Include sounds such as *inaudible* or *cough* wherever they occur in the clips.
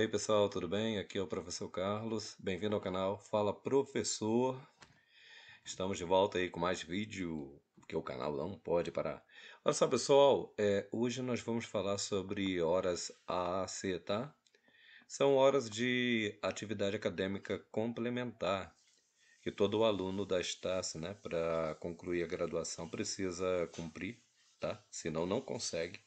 E aí pessoal, tudo bem? Aqui é o professor Carlos, bem-vindo ao canal Fala Professor. Estamos de volta aí com mais vídeo, porque o canal não pode parar. Olha só pessoal, é, hoje nós vamos falar sobre horas AAC, tá? São horas de atividade acadêmica complementar, que todo aluno da Estácio, né, para concluir a graduação precisa cumprir, tá? Senão não consegue.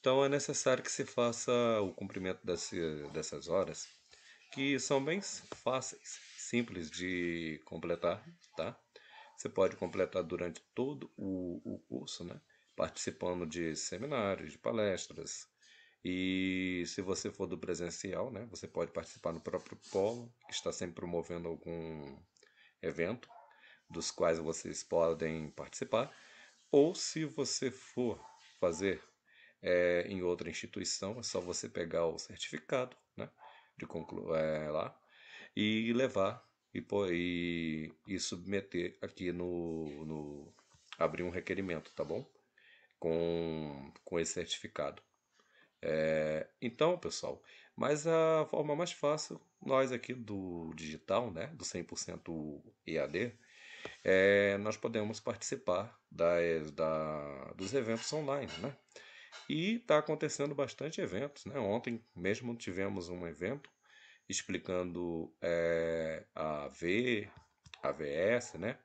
Então é necessário que se faça o cumprimento desse, dessas horas, que são bem fáceis, simples de completar, tá? Você pode completar durante todo o, o curso, né? Participando de seminários, de palestras. E se você for do presencial, né? Você pode participar no próprio polo, que está sempre promovendo algum evento, dos quais vocês podem participar. Ou se você for fazer é, em outra instituição, é só você pegar o certificado né, de concluir é, lá e levar e, e, e submeter aqui no, no. abrir um requerimento, tá bom? Com, com esse certificado. É, então, pessoal, mas a forma mais fácil, nós aqui do digital, né, do 100% EAD, é, nós podemos participar das, da, dos eventos online, né? E está acontecendo bastante eventos. Né? Ontem mesmo tivemos um evento explicando é, a V, VS, né?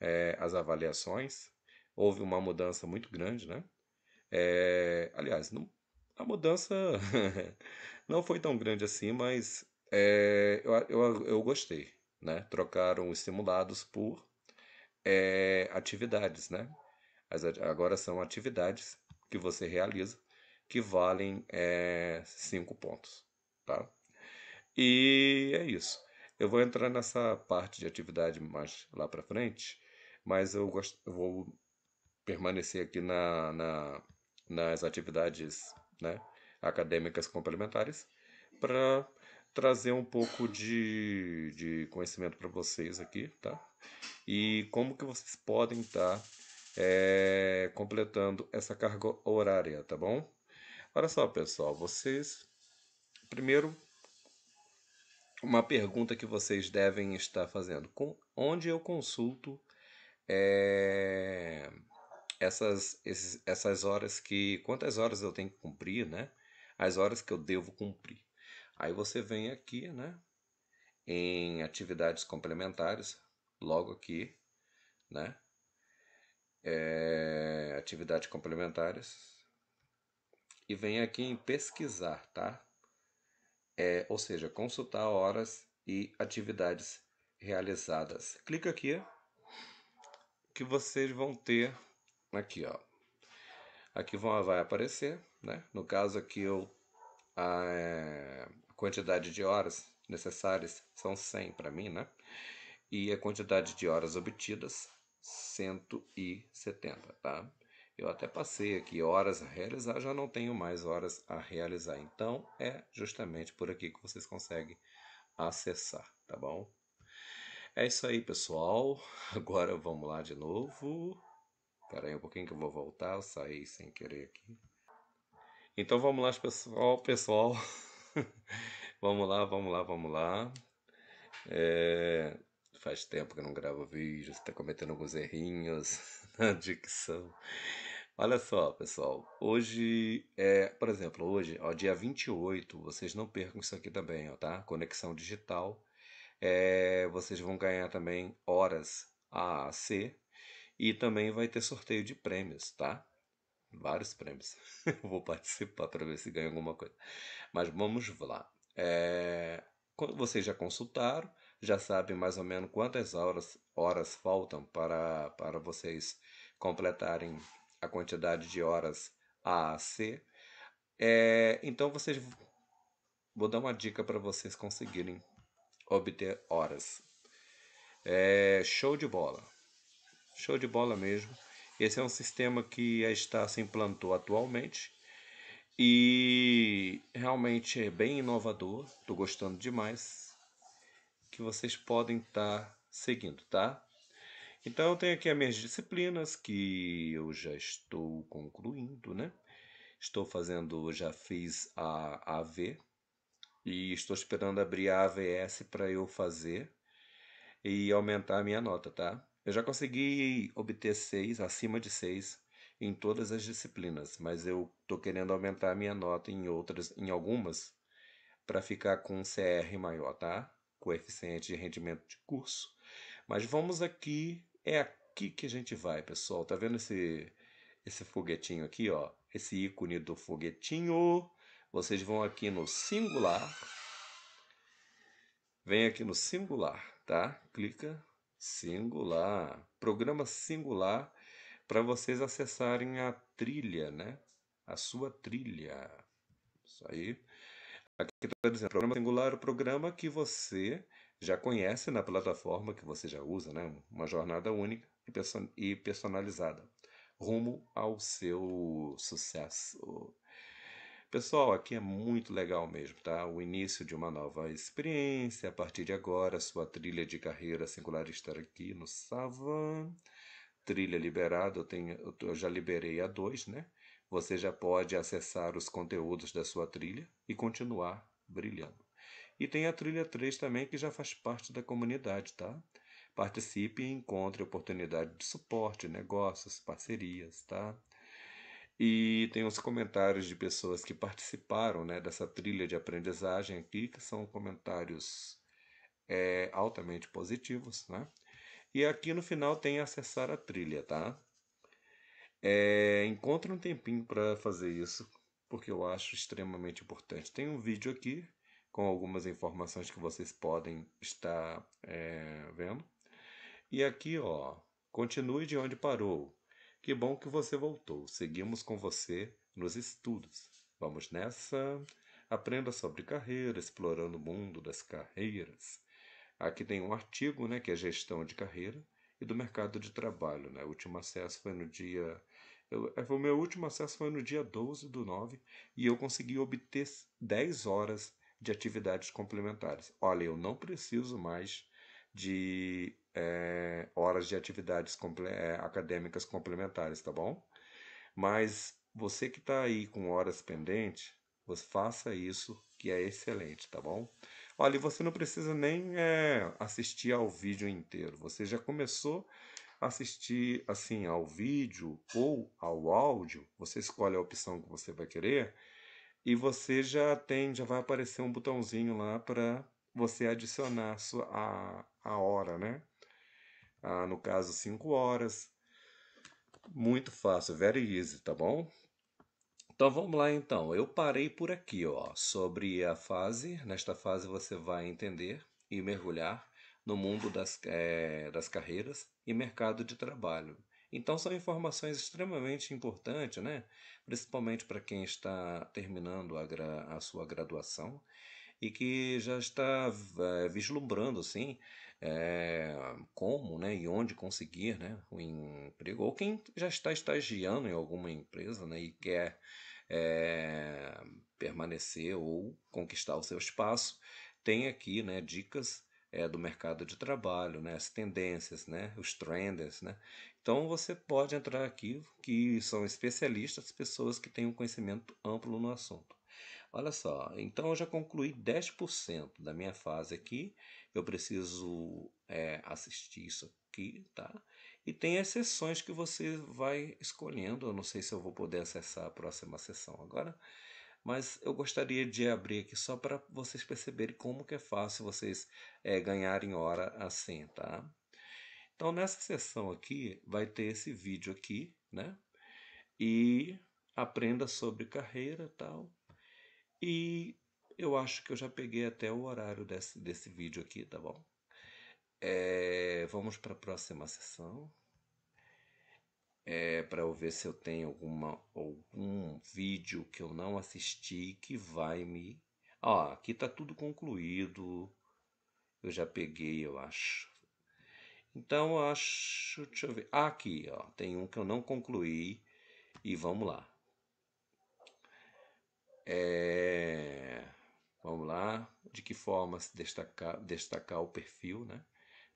É, as avaliações. Houve uma mudança muito grande. Né? É, aliás, não, a mudança *laughs* não foi tão grande assim, mas é, eu, eu, eu gostei. Né? Trocaram os simulados por é, atividades, né? As, agora são atividades que você realiza, que valem eh, cinco pontos. Tá? E é isso. Eu vou entrar nessa parte de atividade mais lá para frente, mas eu, eu vou permanecer aqui na, na, nas atividades né, acadêmicas complementares para trazer um pouco de, de conhecimento para vocês aqui, tá? E como que vocês podem estar tá é, completando essa carga horária, tá bom? Olha só, pessoal, vocês. Primeiro, uma pergunta que vocês devem estar fazendo: com, onde eu consulto é, essas, esses, essas horas que. Quantas horas eu tenho que cumprir, né? As horas que eu devo cumprir. Aí você vem aqui, né? Em atividades complementares, logo aqui, né? é, atividades complementares e vem aqui em pesquisar, tá? É, ou seja, consultar horas e atividades realizadas. Clica aqui que vocês vão ter aqui, ó. Aqui vão, vai aparecer, né? No caso aqui eu a é, quantidade de horas necessárias são 100 para mim, né? E a quantidade de horas obtidas 170, tá? Eu até passei aqui horas a realizar, já não tenho mais horas a realizar. Então, é justamente por aqui que vocês conseguem acessar, tá bom? É isso aí, pessoal. *laughs* Agora vamos lá de novo. Espera aí um pouquinho que eu vou voltar, eu saí sem querer aqui. Então vamos lá, pessoal, pessoal. *laughs* vamos lá, vamos lá, vamos lá. É, Faz tempo que eu não gravo vídeo, está cometendo alguns errinhos *laughs* na dicção. Olha só, pessoal. Hoje é, por exemplo, hoje, ó, dia 28, vocês não percam isso aqui também, ó, tá? Conexão digital. É, vocês vão ganhar também horas AAC e também vai ter sorteio de prêmios, tá? Vários prêmios. Eu *laughs* vou participar para ver se ganho alguma coisa. Mas vamos lá. É, vocês já consultaram, já sabem mais ou menos quantas horas, horas faltam para, para vocês completarem a quantidade de horas A a C. É, então vocês vou dar uma dica para vocês conseguirem obter horas. É, show de bola. Show de bola mesmo. Esse é um sistema que a Estácio implantou atualmente e realmente é bem inovador. Estou gostando demais que vocês podem estar tá seguindo, tá? Então, eu tenho aqui as minhas disciplinas que eu já estou concluindo, né? Estou fazendo, já fiz a AV e estou esperando abrir a AVS para eu fazer e aumentar a minha nota, tá? Eu já consegui obter 6, acima de 6, em todas as disciplinas, mas eu estou querendo aumentar a minha nota em outras, em algumas, para ficar com um CR maior, tá? coeficiente de rendimento de curso. Mas vamos aqui, é aqui que a gente vai, pessoal. Tá vendo esse esse foguetinho aqui, ó? Esse ícone do foguetinho. Vocês vão aqui no singular. Vem aqui no singular, tá? Clica singular, programa singular para vocês acessarem a trilha, né? A sua trilha. Isso aí. Aqui está dizendo programa singular, é o programa que você já conhece na plataforma que você já usa, né? Uma jornada única e personalizada, rumo ao seu sucesso. Pessoal, aqui é muito legal mesmo, tá? O início de uma nova experiência. A partir de agora, sua trilha de carreira singular estará aqui no Savan. Trilha liberada, eu, tenho, eu já liberei a 2, né? você já pode acessar os conteúdos da sua trilha e continuar brilhando. E tem a trilha 3 também que já faz parte da comunidade, tá? Participe e encontre oportunidade de suporte, negócios, parcerias, tá? E tem os comentários de pessoas que participaram né, dessa trilha de aprendizagem aqui, que são comentários é, altamente positivos, né? E aqui no final tem acessar a trilha, tá? É, encontre um tempinho para fazer isso, porque eu acho extremamente importante. Tem um vídeo aqui com algumas informações que vocês podem estar é, vendo. E aqui, ó, continue de onde parou. Que bom que você voltou. Seguimos com você nos estudos. Vamos nessa. Aprenda sobre carreira, explorando o mundo das carreiras. Aqui tem um artigo, né, que é gestão de carreira e do mercado de trabalho, né? O último acesso foi no dia eu, é, o meu último acesso foi no dia 12 do 9 e eu consegui obter 10 horas de atividades complementares. Olha, eu não preciso mais de é, horas de atividades comple é, acadêmicas complementares, tá bom? Mas você que está aí com horas pendentes, você faça isso que é excelente, tá bom? Olha, você não precisa nem é, assistir ao vídeo inteiro. Você já começou assistir assim ao vídeo ou ao áudio, você escolhe a opção que você vai querer e você já tem, já vai aparecer um botãozinho lá para você adicionar a, sua, a, a hora, né? Ah, no caso, 5 horas. Muito fácil, very easy, tá bom? Então vamos lá então. Eu parei por aqui, ó, sobre a fase. Nesta fase você vai entender e mergulhar no mundo das, é, das carreiras e mercado de trabalho. Então são informações extremamente importantes, né? principalmente para quem está terminando a, gra a sua graduação e que já está é, vislumbrando assim é, como né, e onde conseguir né, o um emprego, ou quem já está estagiando em alguma empresa né, e quer é, permanecer ou conquistar o seu espaço, tem aqui né, dicas é, do mercado de trabalho, né? as tendências, né? os trends. Né? Então você pode entrar aqui, que são especialistas, pessoas que têm um conhecimento amplo no assunto. Olha só, então eu já concluí 10% da minha fase aqui, eu preciso é, assistir isso aqui, tá? E tem as sessões que você vai escolhendo, eu não sei se eu vou poder acessar a próxima sessão agora, mas eu gostaria de abrir aqui só para vocês perceberem como que é fácil vocês é, ganharem hora assim, tá? Então nessa sessão aqui vai ter esse vídeo aqui, né? E aprenda sobre carreira tal. E eu acho que eu já peguei até o horário desse, desse vídeo aqui, tá bom? É, vamos para a próxima sessão é, para eu ver se eu tenho alguma, algum vídeo que eu não assisti que vai me. Ó, ah, aqui tá tudo concluído. Eu já peguei, eu acho. Então eu acho. Deixa eu ver. Ah, aqui, ó. Tem um que eu não concluí. E vamos lá. É, vamos lá. De que forma se destacar, destacar o perfil né,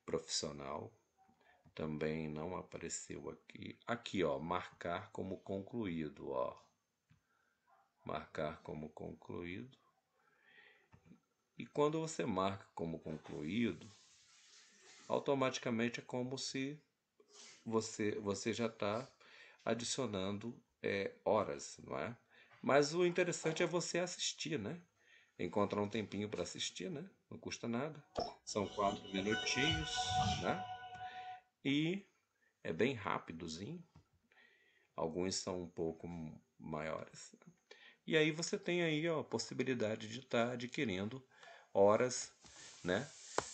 profissional também não apareceu aqui. Aqui, ó, marcar como concluído, ó. Marcar como concluído. E quando você marca como concluído, automaticamente é como se você, você já está adicionando é, horas, não é? Mas o interessante é você assistir, né? Encontrar um tempinho para assistir, né? Não custa nada. São quatro minutinhos, né? E é bem rápidozinho. Alguns são um pouco maiores. E aí você tem aí ó, a possibilidade de estar tá adquirindo horas né,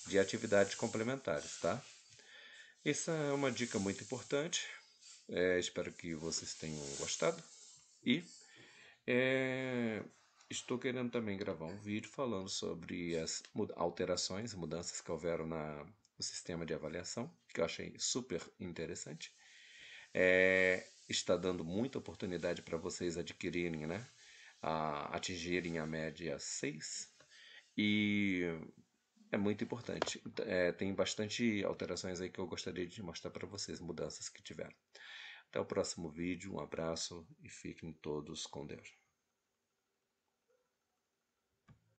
de atividades complementares, tá? Essa é uma dica muito importante. É, espero que vocês tenham gostado. E é, estou querendo também gravar um vídeo falando sobre as alterações, mudanças que houveram na o sistema de avaliação, que eu achei super interessante. É, está dando muita oportunidade para vocês adquirirem, né? A, atingirem a média 6. E é muito importante. Então, é, tem bastante alterações aí que eu gostaria de mostrar para vocês, mudanças que tiveram. Até o próximo vídeo, um abraço e fiquem todos com Deus.